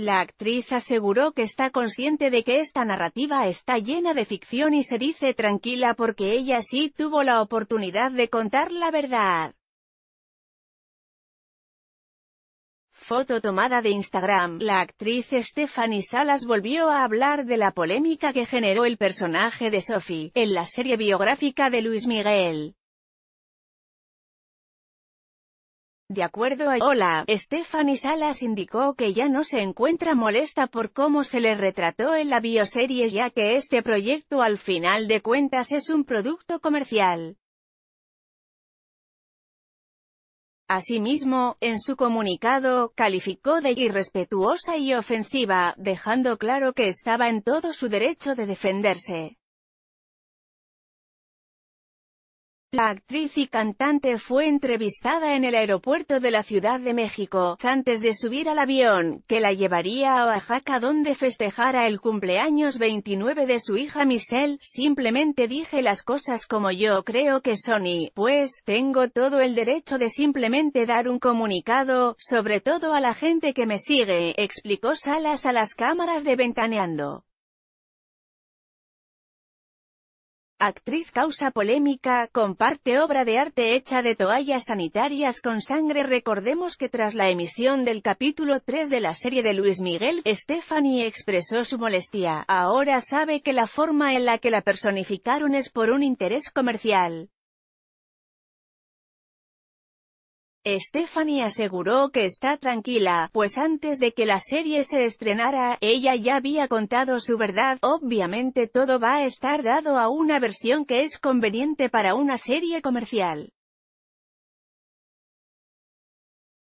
La actriz aseguró que está consciente de que esta narrativa está llena de ficción y se dice tranquila porque ella sí tuvo la oportunidad de contar la verdad. Foto tomada de Instagram, la actriz Stephanie Salas volvió a hablar de la polémica que generó el personaje de Sophie, en la serie biográfica de Luis Miguel. De acuerdo a Hola, Stephanie Salas indicó que ya no se encuentra molesta por cómo se le retrató en la bioserie ya que este proyecto al final de cuentas es un producto comercial. Asimismo, en su comunicado, calificó de irrespetuosa y ofensiva, dejando claro que estaba en todo su derecho de defenderse. La actriz y cantante fue entrevistada en el aeropuerto de la Ciudad de México, antes de subir al avión, que la llevaría a Oaxaca donde festejara el cumpleaños 29 de su hija Michelle. Simplemente dije las cosas como yo creo que son y, pues, tengo todo el derecho de simplemente dar un comunicado, sobre todo a la gente que me sigue, explicó Salas a las cámaras de Ventaneando. Actriz causa polémica, comparte obra de arte hecha de toallas sanitarias con sangre Recordemos que tras la emisión del capítulo 3 de la serie de Luis Miguel, Stephanie expresó su molestia, ahora sabe que la forma en la que la personificaron es por un interés comercial. Stephanie aseguró que está tranquila, pues antes de que la serie se estrenara, ella ya había contado su verdad. Obviamente todo va a estar dado a una versión que es conveniente para una serie comercial.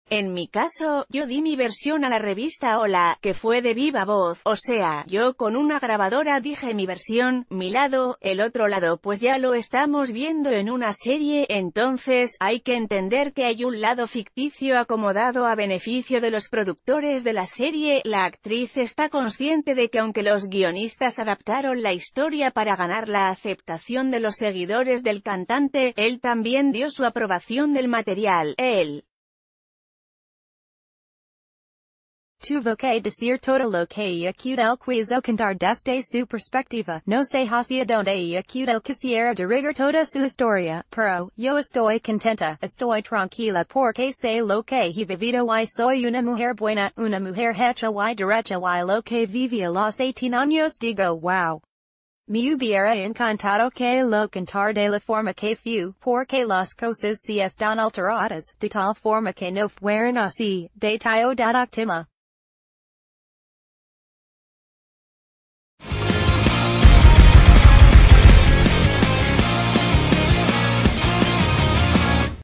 En mi caso, yo di mi versión a la revista Hola, que fue de viva voz, o sea, yo con una grabadora dije mi versión, mi lado, el otro lado pues ya lo estamos viendo en una serie, entonces, hay que entender que hay un lado ficticio acomodado a beneficio de los productores de la serie, la actriz está consciente de que aunque los guionistas adaptaron la historia para ganar la aceptación de los seguidores del cantante, él también dio su aprobación del material, él tu voce decir todo lo que acud el quiso cantar desde su perspectiva, no se hacia donde acud el quisiera rigor toda su historia, pero, yo estoy contenta, estoy tranquila porque sé lo que he vivido y soy una mujer buena, una mujer hecha y derecha y lo que viví a los 18 años digo wow. Mi hubiera encantado que lo cantar de la forma que fue, porque las cosas si están alteradas, de tal forma que no fueron así, de tio dad optima.